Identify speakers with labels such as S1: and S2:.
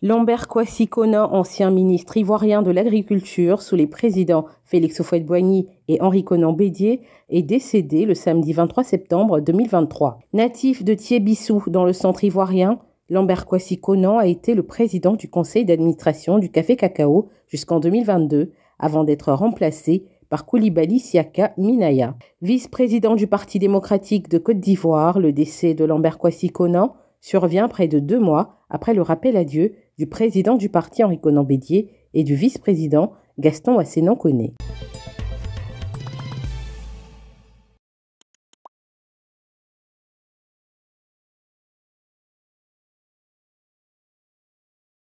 S1: Lambert kwasi Konan, ancien ministre ivoirien de l'Agriculture sous les présidents Félix Houphouët-Boigny et Henri Conan Bédier, est décédé le samedi 23 septembre 2023. Natif de Thiébissou, dans le centre ivoirien, Lambert kwasi Konan a été le président du conseil d'administration du Café Cacao jusqu'en 2022, avant d'être remplacé par Koulibaly Siaka Minaya. Vice-président du Parti démocratique de Côte d'Ivoire, le décès de Lambert kwasi Konan survient près de deux mois après le rappel à Dieu du président du parti Henri Conan Bédier et du vice-président Gaston assénon connet